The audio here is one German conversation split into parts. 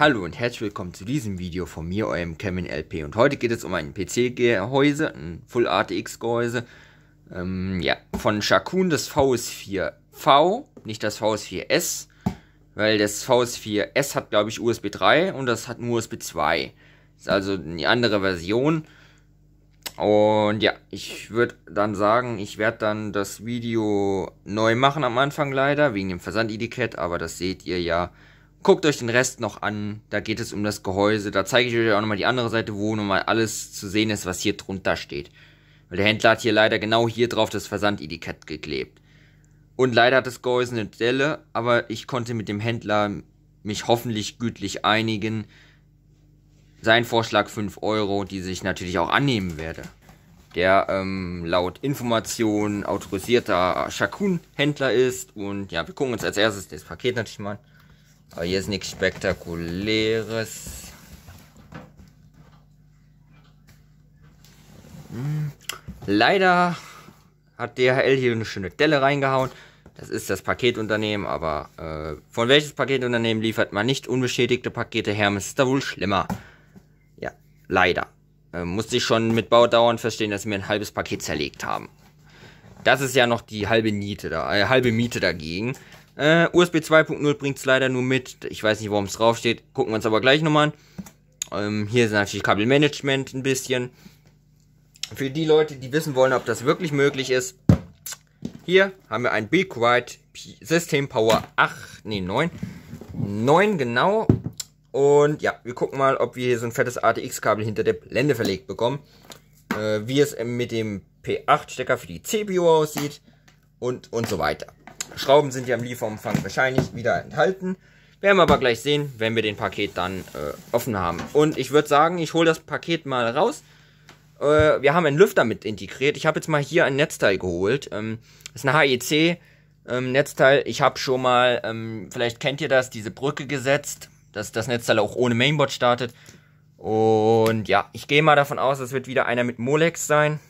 Hallo und herzlich willkommen zu diesem Video von mir, eurem Camin LP. Und heute geht es um ein PC-Gehäuse, ein Full RTX Gehäuse, ähm, ja, von Shakun, das VS4V, nicht das VS4S, weil das VS4S hat, glaube ich, USB 3 und das hat nur USB 2. ist also eine andere Version. Und ja, ich würde dann sagen, ich werde dann das Video neu machen am Anfang leider, wegen dem Versandetikett, aber das seht ihr ja Guckt euch den Rest noch an, da geht es um das Gehäuse, da zeige ich euch auch nochmal die andere Seite, wo nochmal alles zu sehen ist, was hier drunter steht. Weil der Händler hat hier leider genau hier drauf das Versandetikett geklebt. Und leider hat das Gehäuse eine Delle, aber ich konnte mit dem Händler mich hoffentlich gütlich einigen. Sein Vorschlag 5 Euro, die ich natürlich auch annehmen werde. Der ähm, laut Informationen autorisierter Shakun-Händler ist. Und ja, wir gucken uns als erstes das Paket natürlich mal an. Aber hier ist nichts Spektakuläres. Hm. Leider hat DHL hier eine schöne Delle reingehauen. Das ist das Paketunternehmen, aber äh, von welches Paketunternehmen liefert man nicht unbeschädigte Pakete her? Ist da wohl schlimmer. Ja, leider. Äh, musste ich schon mit Baudauern verstehen, dass sie mir ein halbes Paket zerlegt haben. Das ist ja noch die halbe Niete da, äh, halbe Miete dagegen. Äh, USB 2.0 bringt es leider nur mit. Ich weiß nicht, warum es draufsteht. Gucken wir uns aber gleich nochmal an. Ähm, hier ist natürlich Kabelmanagement ein bisschen. Für die Leute, die wissen wollen, ob das wirklich möglich ist. Hier haben wir ein Big White System Power 8, nee 9. 9 genau. Und ja, wir gucken mal, ob wir hier so ein fettes ATX-Kabel hinter der Blende verlegt bekommen. Äh, wie es mit dem P8-Stecker für die CPU aussieht und, und so weiter. Schrauben sind ja im Lieferumfang wahrscheinlich wieder enthalten. Werden wir aber gleich sehen, wenn wir den Paket dann äh, offen haben. Und ich würde sagen, ich hole das Paket mal raus. Äh, wir haben einen Lüfter mit integriert. Ich habe jetzt mal hier ein Netzteil geholt. Ähm, das ist ein HEC ähm, Netzteil. Ich habe schon mal, ähm, vielleicht kennt ihr das, diese Brücke gesetzt, dass das Netzteil auch ohne Mainboard startet. Und ja, ich gehe mal davon aus, es wird wieder einer mit Molex sein.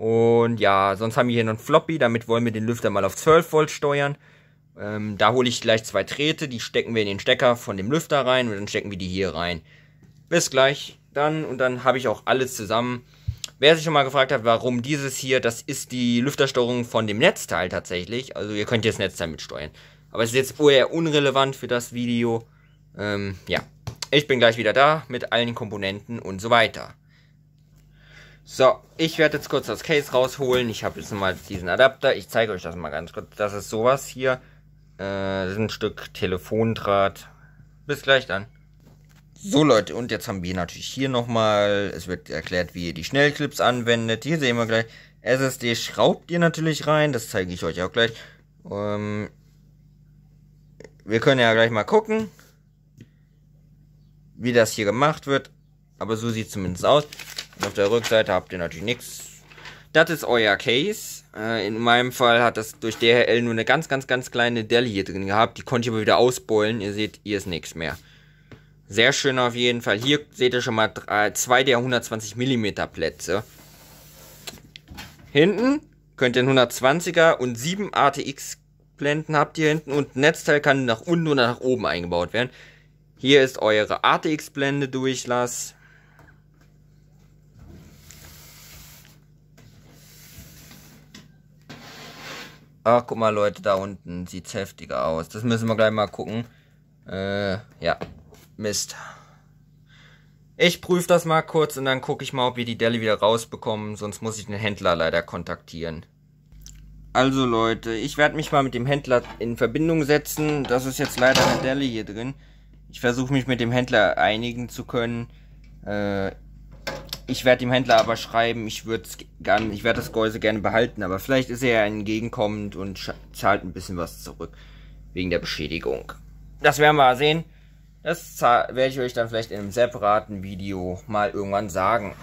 Und ja, sonst haben wir hier noch einen Floppy, damit wollen wir den Lüfter mal auf 12 Volt steuern. Ähm, da hole ich gleich zwei Drähte, die stecken wir in den Stecker von dem Lüfter rein und dann stecken wir die hier rein. Bis gleich dann und dann habe ich auch alles zusammen. Wer sich schon mal gefragt hat, warum dieses hier, das ist die Lüftersteuerung von dem Netzteil tatsächlich. Also ihr könnt jetzt Netzteil mitsteuern. Aber es ist jetzt eher unrelevant für das Video. Ähm, ja, ich bin gleich wieder da mit allen Komponenten und so weiter. So, ich werde jetzt kurz das Case rausholen. Ich habe jetzt mal diesen Adapter. Ich zeige euch das mal ganz kurz. Das ist sowas hier. Äh, das ist ein Stück Telefondraht. Bis gleich dann. So Leute, und jetzt haben wir natürlich hier nochmal, es wird erklärt, wie ihr die Schnellclips anwendet. Hier sehen wir gleich, SSD schraubt ihr natürlich rein, das zeige ich euch auch gleich. Ähm, wir können ja gleich mal gucken, wie das hier gemacht wird. Aber so sieht es zumindest aus. Auf der Rückseite habt ihr natürlich nichts. Das ist euer Case. Äh, in meinem Fall hat das durch DHL nur eine ganz, ganz, ganz kleine Delle hier drin gehabt. Die konnte ich aber wieder ausbeulen. Ihr seht, hier ist nichts mehr. Sehr schön auf jeden Fall. Hier seht ihr schon mal drei, zwei der 120 mm Plätze. Hinten könnt ihr einen 120er und 7 ATX Blenden habt ihr hinten und Netzteil kann nach unten oder nach oben eingebaut werden. Hier ist eure ATX Blende Durchlass. Ach, guck mal, Leute, da unten sieht es heftiger aus. Das müssen wir gleich mal gucken. Äh, ja. Mist. Ich prüfe das mal kurz und dann gucke ich mal, ob wir die Delle wieder rausbekommen. Sonst muss ich den Händler leider kontaktieren. Also Leute, ich werde mich mal mit dem Händler in Verbindung setzen. Das ist jetzt leider eine Delle hier drin. Ich versuche mich mit dem Händler einigen zu können. Äh, ich werde dem Händler aber schreiben, ich, gern, ich werde das Gehäuse gerne behalten, aber vielleicht ist er ja entgegenkommend und zahlt ein bisschen was zurück. Wegen der Beschädigung. Das werden wir mal sehen. Das werde ich euch dann vielleicht in einem separaten Video mal irgendwann sagen.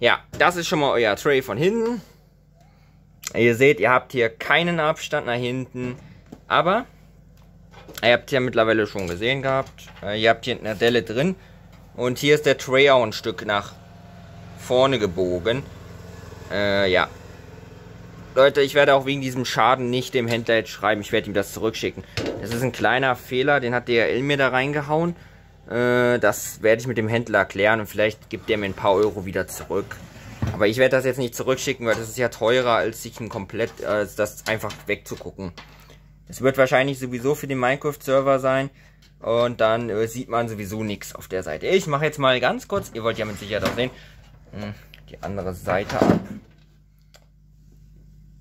Ja, das ist schon mal euer Tray von hinten. Ihr seht, ihr habt hier keinen Abstand nach hinten. Aber, ihr habt ja mittlerweile schon gesehen gehabt, äh, ihr habt hier eine Delle drin. Und hier ist der Tray auch ein Stück nach vorne gebogen. Äh, ja. Leute, ich werde auch wegen diesem Schaden nicht dem Händler jetzt schreiben. Ich werde ihm das zurückschicken. Das ist ein kleiner Fehler, den hat DRL mir da reingehauen. Äh, das werde ich mit dem Händler erklären und vielleicht gibt der mir ein paar Euro wieder zurück. Aber ich werde das jetzt nicht zurückschicken, weil das ist ja teurer, als sich ein komplett, als das einfach wegzugucken. Es wird wahrscheinlich sowieso für den Minecraft-Server sein. Und dann äh, sieht man sowieso nichts auf der Seite. Ich mache jetzt mal ganz kurz, ihr wollt ja mit Sicherheit auch sehen, hm, die andere Seite ab.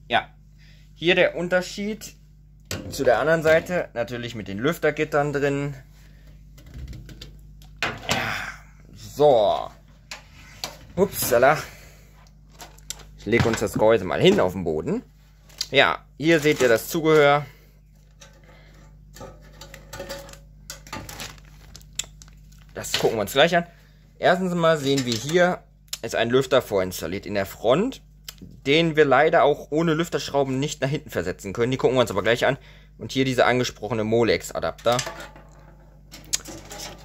Ja, hier der Unterschied zu der anderen Seite. Natürlich mit den Lüftergittern drin. Ja. So. Upsala. Ich lege uns das Gehäuse mal hin auf den Boden. Ja, hier seht ihr das Zugehör. Das gucken wir uns gleich an. Erstens mal sehen wir hier ist ein Lüfter vorinstalliert in der Front, den wir leider auch ohne Lüfterschrauben nicht nach hinten versetzen können. Die gucken wir uns aber gleich an. Und hier dieser angesprochene Molex-Adapter.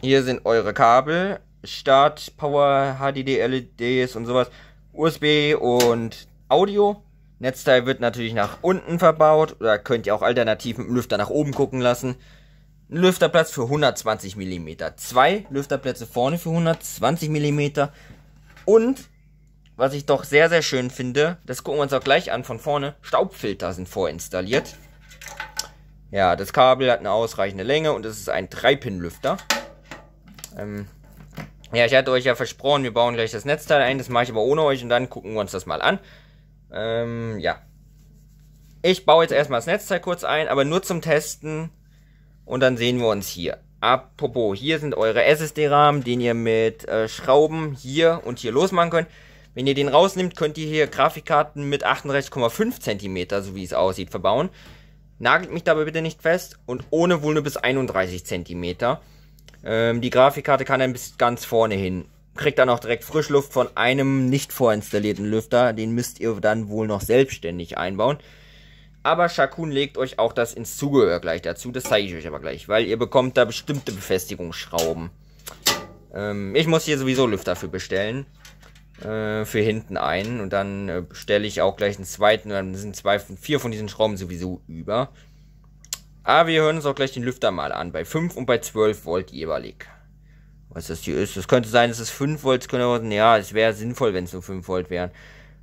Hier sind eure Kabel. Start, Power, HDD, LEDs und sowas. USB und Audio. Netzteil wird natürlich nach unten verbaut. da könnt ihr auch alternativ mit dem Lüfter nach oben gucken lassen. Ein Lüfterplatz für 120 mm. Zwei Lüfterplätze vorne für 120 mm. Und, was ich doch sehr, sehr schön finde, das gucken wir uns auch gleich an von vorne, Staubfilter sind vorinstalliert. Ja, das Kabel hat eine ausreichende Länge und es ist ein 3-Pin-Lüfter. Ähm, ja, ich hatte euch ja versprochen, wir bauen gleich das Netzteil ein. Das mache ich aber ohne euch und dann gucken wir uns das mal an. Ähm, ja. Ich baue jetzt erstmal das Netzteil kurz ein, aber nur zum Testen. Und dann sehen wir uns hier. Apropos, hier sind eure SSD-Rahmen, den ihr mit äh, Schrauben hier und hier losmachen könnt. Wenn ihr den rausnimmt, könnt ihr hier Grafikkarten mit 38,5 cm, so wie es aussieht, verbauen. Nagelt mich dabei bitte nicht fest und ohne wohl nur bis 31 cm. Ähm, die Grafikkarte kann dann bis ganz vorne hin. Kriegt dann auch direkt Frischluft von einem nicht vorinstallierten Lüfter. Den müsst ihr dann wohl noch selbstständig einbauen. Aber Shakun legt euch auch das ins Zugehör gleich dazu. Das zeige ich euch aber gleich, weil ihr bekommt da bestimmte Befestigungsschrauben. Ähm, ich muss hier sowieso Lüfter für bestellen. Äh, für hinten einen. Und dann äh, stelle ich auch gleich einen zweiten. dann sind zwei, vier von diesen Schrauben sowieso über. Aber ah, wir hören uns auch gleich den Lüfter mal an. Bei 5 und bei 12 Volt jeweilig. Was das hier ist. Es könnte sein, dass es 5 Volt könnte. Ja, es wäre sinnvoll, wenn es nur 5 Volt wären.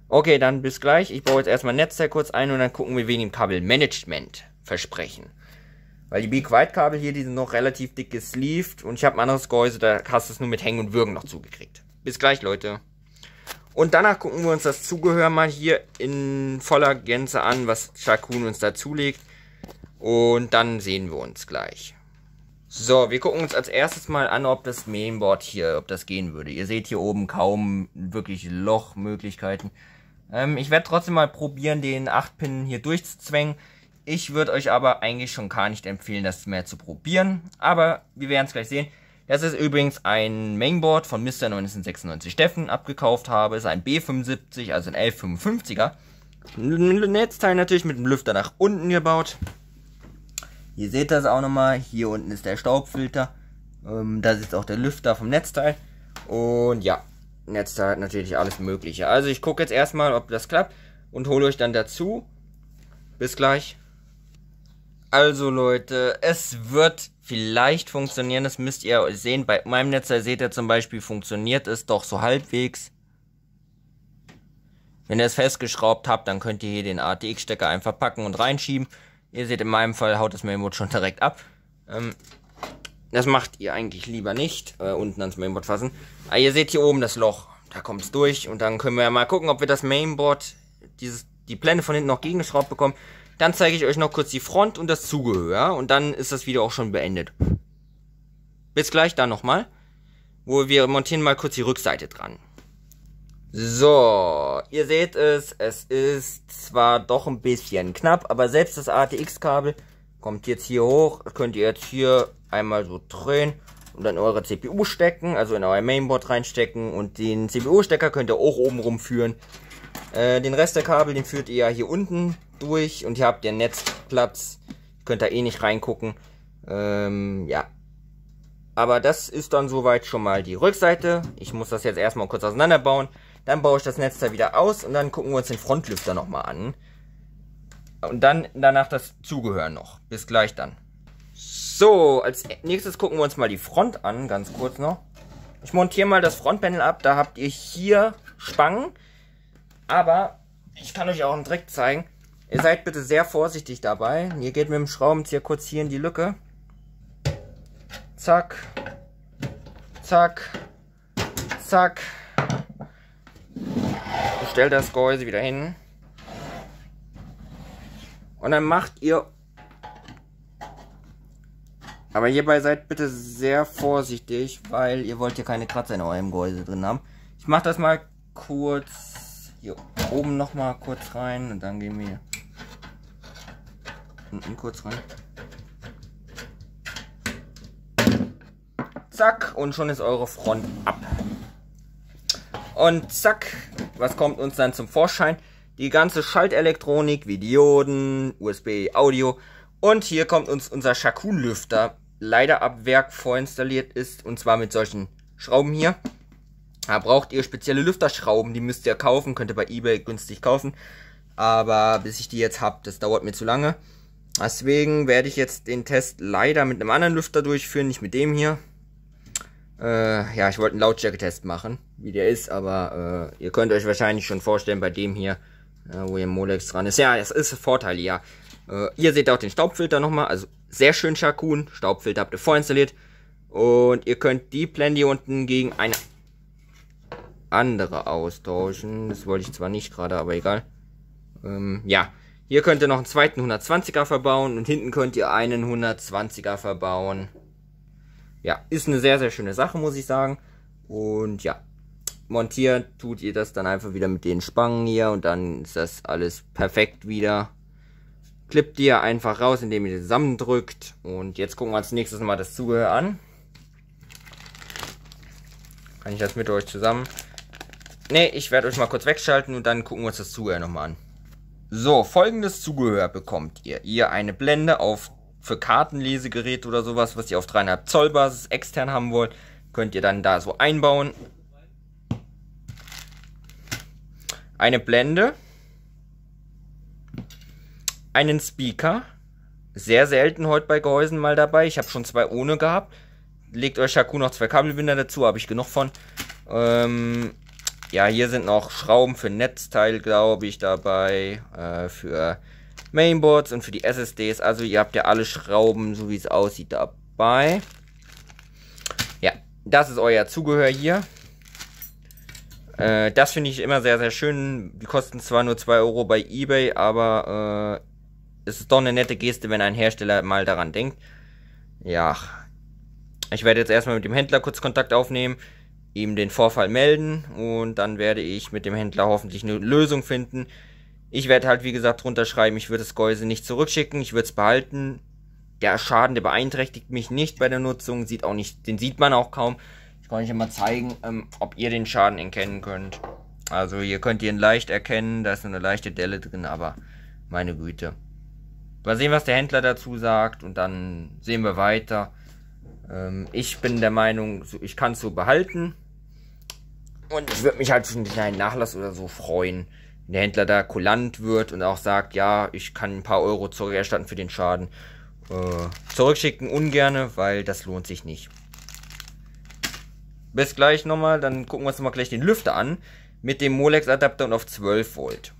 Okay, dann bis gleich. Ich baue jetzt erstmal ein Netzteil kurz ein und dann gucken wir wegen dem Kabelmanagement versprechen. Weil die Big quiet kabel hier, die sind noch relativ dick gesleeved und ich habe ein anderes Gehäuse, da hast du es nur mit Hängen und Würgen noch zugekriegt. Bis gleich, Leute. Und danach gucken wir uns das Zugehör mal hier in voller Gänze an, was Shakun uns dazulegt. Und dann sehen wir uns gleich. So, wir gucken uns als erstes mal an, ob das Mainboard hier, ob das gehen würde. Ihr seht hier oben kaum wirklich Lochmöglichkeiten. Ähm, ich werde trotzdem mal probieren, den 8-Pin hier durchzuzwängen. Ich würde euch aber eigentlich schon gar nicht empfehlen, das mehr zu probieren. Aber wir werden es gleich sehen. Das ist übrigens ein Mainboard von Mr. 1996 Steffen abgekauft habe. Ist ein B75, also ein 1155er. Netzteil natürlich mit dem Lüfter nach unten gebaut. Ihr seht das auch nochmal. Hier unten ist der Staubfilter. Ähm, da sitzt auch der Lüfter vom Netzteil. Und ja, Netzteil natürlich alles Mögliche. Also ich gucke jetzt erstmal, ob das klappt und hole euch dann dazu. Bis gleich. Also Leute, es wird vielleicht funktionieren. Das müsst ihr sehen. Bei meinem Netzteil seht ihr zum Beispiel, funktioniert es doch so halbwegs. Wenn ihr es festgeschraubt habt, dann könnt ihr hier den ATX-Stecker einfach packen und reinschieben. Ihr seht, in meinem Fall haut das Mailboot schon direkt ab. Ähm, das macht ihr eigentlich lieber nicht. Äh, unten ans Mainboard fassen. Aber ah, ihr seht hier oben das Loch. Da kommt es durch. Und dann können wir ja mal gucken, ob wir das Mainboard, dieses, die Pläne von hinten noch gegengeschraubt bekommen. Dann zeige ich euch noch kurz die Front und das Zugehör. Und dann ist das Video auch schon beendet. Bis gleich dann nochmal. Wo wir montieren mal kurz die Rückseite dran. So, ihr seht es, es ist zwar doch ein bisschen knapp, aber selbst das ATX-Kabel Kommt jetzt hier hoch, könnt ihr jetzt hier einmal so drehen und dann eure CPU stecken, also in euer Mainboard reinstecken und den CPU-Stecker könnt ihr auch oben rumführen. Äh, den Rest der Kabel, den führt ihr ja hier unten durch und ihr habt ihr Netzplatz. Könnt da eh nicht reingucken. Ähm, ja. Aber das ist dann soweit schon mal die Rückseite. Ich muss das jetzt erstmal kurz auseinanderbauen. Dann baue ich das Netz da wieder aus und dann gucken wir uns den Frontlüfter nochmal an. Und dann danach das Zugehör noch. Bis gleich dann. So, als nächstes gucken wir uns mal die Front an, ganz kurz noch. Ich montiere mal das Frontpanel ab. Da habt ihr hier Spangen. Aber ich kann euch auch einen Trick zeigen. Ihr seid bitte sehr vorsichtig dabei. Ihr geht mit dem Schraubenzieher kurz hier in die Lücke. Zack. Zack. Zack. Ich stelle das Gehäuse wieder hin. Und dann macht ihr... Aber hierbei seid bitte sehr vorsichtig, weil ihr wollt hier keine Kratzer in eurem Gehäuse drin haben. Ich mache das mal kurz hier oben nochmal kurz rein und dann gehen wir unten kurz rein. Zack, und schon ist eure Front ab. Und zack, was kommt uns dann zum Vorschein? die ganze Schaltelektronik wie Dioden, USB, Audio. Und hier kommt uns unser Shakun-Lüfter. Leider ab Werk vorinstalliert ist. Und zwar mit solchen Schrauben hier. Da braucht ihr spezielle Lüfterschrauben. Die müsst ihr kaufen. Könnt ihr bei Ebay günstig kaufen. Aber bis ich die jetzt habe, das dauert mir zu lange. Deswegen werde ich jetzt den Test leider mit einem anderen Lüfter durchführen. Nicht mit dem hier. Äh, ja, ich wollte einen Lautstärketest machen, wie der ist, aber äh, ihr könnt euch wahrscheinlich schon vorstellen, bei dem hier ja, wo ihr Molex dran ist. Ja, es ist Vorteil, ja. Äh, ihr seht auch den Staubfilter nochmal, also sehr schön Shakun. Staubfilter habt ihr vorinstalliert. Und ihr könnt die Blende hier unten gegen eine andere austauschen. Das wollte ich zwar nicht gerade, aber egal. Ähm, ja, hier könnt ihr noch einen zweiten 120er verbauen und hinten könnt ihr einen 120er verbauen. Ja, ist eine sehr, sehr schöne Sache, muss ich sagen. Und ja, montiert, tut ihr das dann einfach wieder mit den Spangen hier und dann ist das alles perfekt wieder. Klippt ihr einfach raus, indem ihr zusammendrückt. Und jetzt gucken wir als nächstes mal das Zubehör an. Kann ich das mit euch zusammen? Ne, ich werde euch mal kurz wegschalten und dann gucken wir uns das Zubehör nochmal an. So, folgendes Zubehör bekommt ihr. Ihr eine Blende auf für Kartenlesegerät oder sowas, was ihr auf 3,5 Zoll Basis extern haben wollt, könnt ihr dann da so einbauen. eine Blende, einen Speaker. Sehr selten heute bei Gehäusen mal dabei. Ich habe schon zwei ohne gehabt. Legt euch Shaku noch zwei Kabelbinder dazu, habe ich genug von. Ähm, ja, hier sind noch Schrauben für Netzteil, glaube ich, dabei. Äh, für Mainboards und für die SSDs. Also ihr habt ja alle Schrauben, so wie es aussieht, dabei. Ja, das ist euer Zugehör hier. Äh, das finde ich immer sehr, sehr schön. Die kosten zwar nur 2 Euro bei eBay, aber äh, es ist doch eine nette Geste, wenn ein Hersteller mal daran denkt. Ja. Ich werde jetzt erstmal mit dem Händler kurz Kontakt aufnehmen, ihm den Vorfall melden und dann werde ich mit dem Händler hoffentlich eine Lösung finden. Ich werde halt, wie gesagt, drunter schreiben, ich würde das Gehäuse nicht zurückschicken, ich würde es behalten. Der Schaden, der beeinträchtigt mich nicht bei der Nutzung, sieht auch nicht, den sieht man auch kaum wollte ich mal zeigen, ähm, ob ihr den Schaden erkennen könnt. Also ihr könnt ihn leicht erkennen, da ist eine leichte Delle drin, aber meine Güte. Mal sehen, was der Händler dazu sagt und dann sehen wir weiter. Ähm, ich bin der Meinung, ich kann es so behalten. Und ich würde mich halt für einen kleinen Nachlass oder so freuen, wenn der Händler da kulant wird und auch sagt, ja, ich kann ein paar Euro zurückerstatten für den Schaden. Äh, zurückschicken ungerne, weil das lohnt sich nicht. Bis gleich nochmal, dann gucken wir uns mal gleich den Lüfter an. Mit dem Molex-Adapter und auf 12 Volt.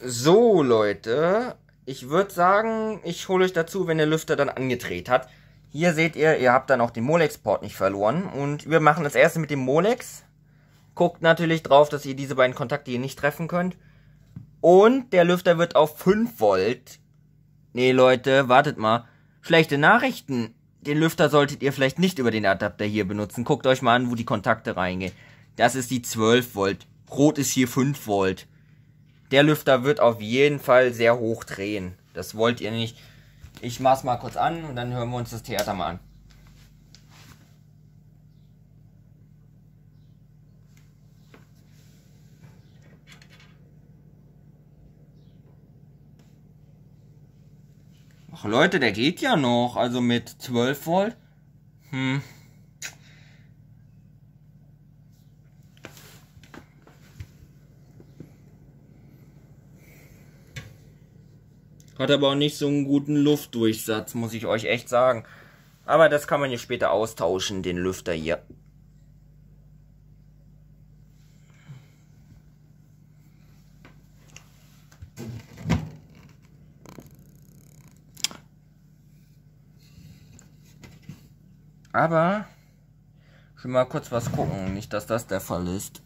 So, Leute. Ich würde sagen, ich hole euch dazu, wenn der Lüfter dann angedreht hat. Hier seht ihr, ihr habt dann auch den Molex-Port nicht verloren. Und wir machen das erste mit dem Molex. Guckt natürlich drauf, dass ihr diese beiden Kontakte hier nicht treffen könnt. Und der Lüfter wird auf 5 Volt. Nee, Leute, wartet mal. Schlechte Nachrichten den Lüfter solltet ihr vielleicht nicht über den Adapter hier benutzen. Guckt euch mal an, wo die Kontakte reingehen. Das ist die 12 Volt. Rot ist hier 5 Volt. Der Lüfter wird auf jeden Fall sehr hoch drehen. Das wollt ihr nicht. Ich mach's mal kurz an und dann hören wir uns das Theater mal an. Ach Leute, der geht ja noch. Also mit 12 Volt. Hm. Hat aber auch nicht so einen guten Luftdurchsatz, muss ich euch echt sagen. Aber das kann man hier später austauschen, den Lüfter hier. Aber ich will mal kurz was gucken, nicht dass das der Fall ist.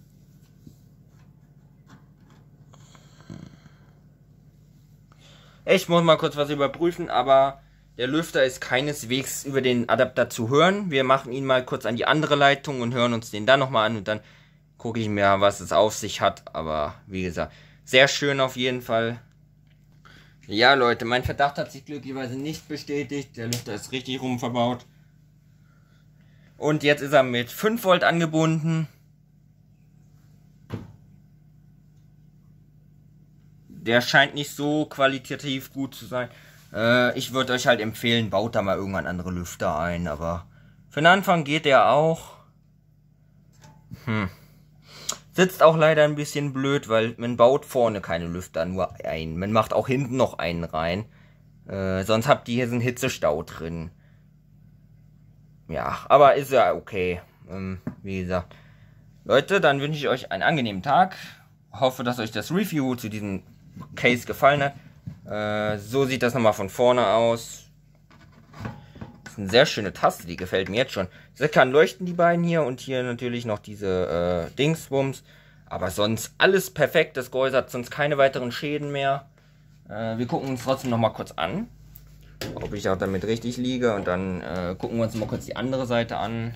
Ich muss mal kurz was überprüfen, aber der Lüfter ist keineswegs über den Adapter zu hören. Wir machen ihn mal kurz an die andere Leitung und hören uns den dann nochmal an und dann gucke ich mir, was es auf sich hat. Aber wie gesagt, sehr schön auf jeden Fall. Ja, Leute, mein Verdacht hat sich glücklicherweise nicht bestätigt. Der Lüfter ist richtig rum verbaut. Und jetzt ist er mit 5 Volt angebunden. Der scheint nicht so qualitativ gut zu sein. Äh, ich würde euch halt empfehlen, baut da mal irgendwann andere Lüfter ein, aber für den Anfang geht der auch. Hm. Sitzt auch leider ein bisschen blöd, weil man baut vorne keine Lüfter, nur ein. Man macht auch hinten noch einen rein. Äh, sonst habt ihr hier so einen Hitzestau drin ja, aber ist ja okay. Ähm, wie gesagt. Leute, dann wünsche ich euch einen angenehmen Tag. Hoffe, dass euch das Review zu diesem Case gefallen hat. Äh, so sieht das nochmal von vorne aus. Das ist eine sehr schöne Taste, die gefällt mir jetzt schon. Sie kann leuchten, die beiden hier. Und hier natürlich noch diese äh, Dingsbums. Aber sonst alles perfekt. Das Gehäuse hat sonst keine weiteren Schäden mehr. Äh, wir gucken uns trotzdem nochmal kurz an ob ich auch damit richtig liege. Und dann äh, gucken wir uns mal kurz die andere Seite an.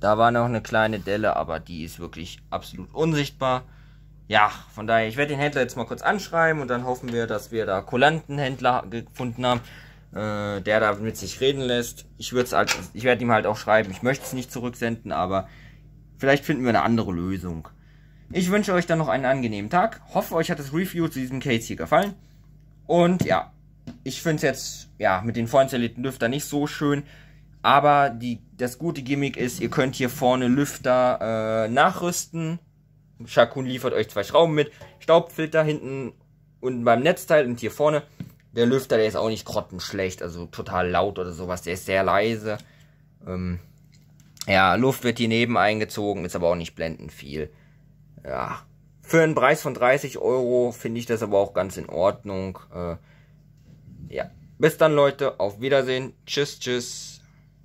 Da war noch eine kleine Delle, aber die ist wirklich absolut unsichtbar. Ja, von daher, ich werde den Händler jetzt mal kurz anschreiben und dann hoffen wir, dass wir da Kulantenhändler gefunden haben, äh, der da mit sich reden lässt. Ich, halt, ich werde ihm halt auch schreiben, ich möchte es nicht zurücksenden, aber vielleicht finden wir eine andere Lösung. Ich wünsche euch dann noch einen angenehmen Tag. Hoffe, euch hat das Review zu diesem Case hier gefallen. Und ja, ich finde es jetzt ja mit den vorhin vorinstallierten Lüftern nicht so schön. Aber die, das gute Gimmick ist, ihr könnt hier vorne Lüfter äh, nachrüsten. Shakun liefert euch zwei Schrauben mit. Staubfilter hinten und beim Netzteil und hier vorne. Der Lüfter, der ist auch nicht grottenschlecht, also total laut oder sowas. Der ist sehr leise. Ähm, ja, Luft wird hier neben eingezogen, ist aber auch nicht blendend viel. Ja, für einen Preis von 30 Euro finde ich das aber auch ganz in Ordnung. Äh, ja, bis dann Leute, auf Wiedersehen. Tschüss, tschüss.